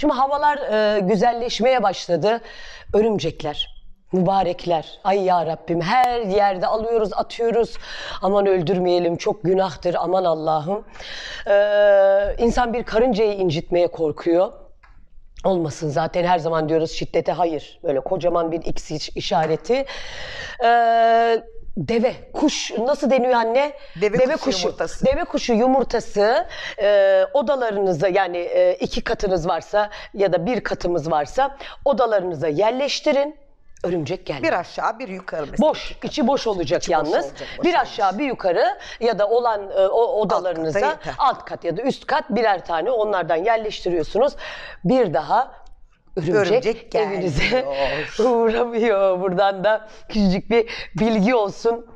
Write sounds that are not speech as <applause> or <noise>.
Şimdi havalar e, güzelleşmeye başladı. Örümcekler, mübarekler. Ay ya Rabbim her yerde alıyoruz, atıyoruz. Aman öldürmeyelim, çok günahtır. Aman Allah'ım. Ee, insan bir karıncayı incitmeye korkuyor olmasın zaten her zaman diyoruz şiddete hayır böyle kocaman bir x işareti ee, deve kuş nasıl deniyor anne? Deve, deve kuşu, kuşu yumurtası. Deve kuşu yumurtası e, odalarınıza yani e, iki katınız varsa ya da bir katımız varsa odalarınıza yerleştirin. Örümcek geldi. Bir aşağı bir yukarı mesela. Boş, içi boş olacak içi yalnız. Boş olacak, boş bir olacak. aşağı bir yukarı ya da olan e, o odalarınıza alt, alt kat ya da üst kat birer tane onlardan yerleştiriyorsunuz. Bir daha örümcek, örümcek evinize <laughs> uğramıyor. Buradan da küçücük bir bilgi olsun.